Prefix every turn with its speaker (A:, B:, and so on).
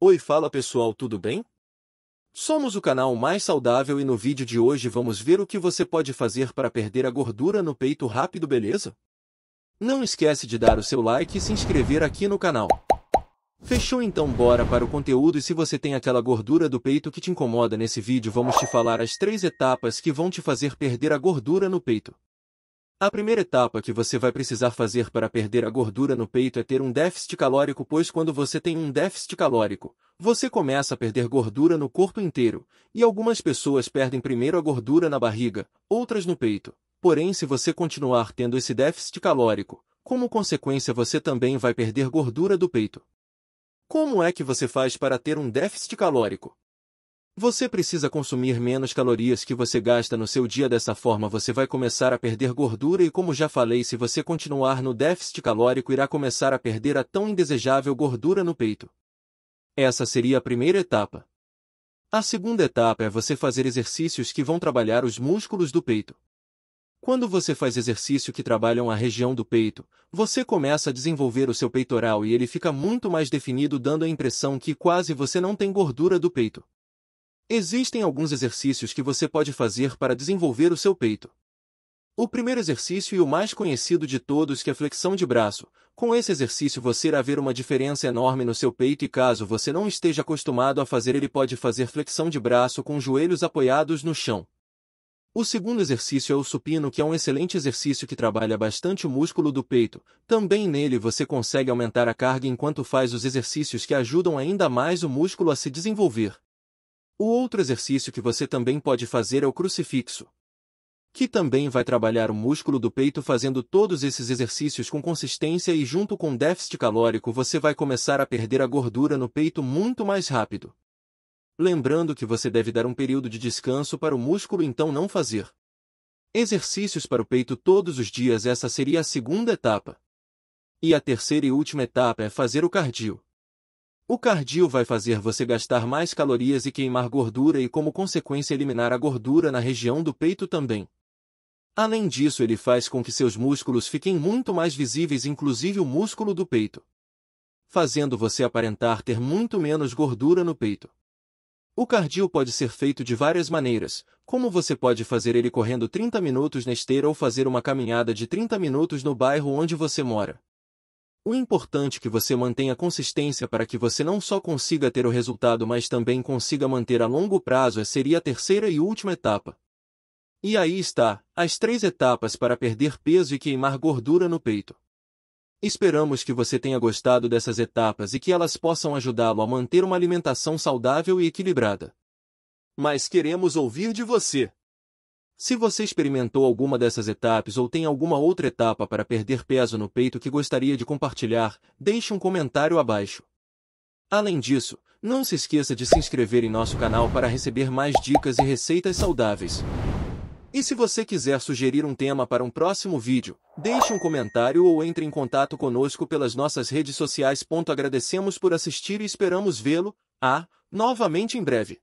A: Oi, fala pessoal, tudo bem? Somos o canal mais saudável e no vídeo de hoje vamos ver o que você pode fazer para perder a gordura no peito rápido, beleza? Não esquece de dar o seu like e se inscrever aqui no canal. Fechou então bora para o conteúdo e se você tem aquela gordura do peito que te incomoda nesse vídeo vamos te falar as três etapas que vão te fazer perder a gordura no peito. A primeira etapa que você vai precisar fazer para perder a gordura no peito é ter um déficit calórico, pois quando você tem um déficit calórico, você começa a perder gordura no corpo inteiro, e algumas pessoas perdem primeiro a gordura na barriga, outras no peito. Porém, se você continuar tendo esse déficit calórico, como consequência você também vai perder gordura do peito. Como é que você faz para ter um déficit calórico? Você precisa consumir menos calorias que você gasta no seu dia dessa forma você vai começar a perder gordura e como já falei se você continuar no déficit calórico irá começar a perder a tão indesejável gordura no peito. Essa seria a primeira etapa. A segunda etapa é você fazer exercícios que vão trabalhar os músculos do peito. Quando você faz exercício que trabalham a região do peito, você começa a desenvolver o seu peitoral e ele fica muito mais definido dando a impressão que quase você não tem gordura do peito. Existem alguns exercícios que você pode fazer para desenvolver o seu peito. O primeiro exercício e o mais conhecido de todos que é flexão de braço. Com esse exercício você irá ver uma diferença enorme no seu peito e caso você não esteja acostumado a fazer ele pode fazer flexão de braço com os joelhos apoiados no chão. O segundo exercício é o supino, que é um excelente exercício que trabalha bastante o músculo do peito. Também nele você consegue aumentar a carga enquanto faz os exercícios que ajudam ainda mais o músculo a se desenvolver. O outro exercício que você também pode fazer é o crucifixo, que também vai trabalhar o músculo do peito fazendo todos esses exercícios com consistência e junto com déficit calórico você vai começar a perder a gordura no peito muito mais rápido. Lembrando que você deve dar um período de descanso para o músculo então não fazer exercícios para o peito todos os dias essa seria a segunda etapa. E a terceira e última etapa é fazer o cardio. O cardio vai fazer você gastar mais calorias e queimar gordura e, como consequência, eliminar a gordura na região do peito também. Além disso, ele faz com que seus músculos fiquem muito mais visíveis, inclusive o músculo do peito, fazendo você aparentar ter muito menos gordura no peito. O cardio pode ser feito de várias maneiras, como você pode fazer ele correndo 30 minutos na esteira ou fazer uma caminhada de 30 minutos no bairro onde você mora. O importante é que você mantenha consistência para que você não só consiga ter o resultado, mas também consiga manter a longo prazo seria a terceira e última etapa. E aí está, as três etapas para perder peso e queimar gordura no peito. Esperamos que você tenha gostado dessas etapas e que elas possam ajudá-lo a manter uma alimentação saudável e equilibrada. Mas queremos ouvir de você! Se você experimentou alguma dessas etapas ou tem alguma outra etapa para perder peso no peito que gostaria de compartilhar, deixe um comentário abaixo. Além disso, não se esqueça de se inscrever em nosso canal para receber mais dicas e receitas saudáveis. E se você quiser sugerir um tema para um próximo vídeo, deixe um comentário ou entre em contato conosco pelas nossas redes sociais. Agradecemos por assistir e esperamos vê-lo, a, ah, novamente em breve.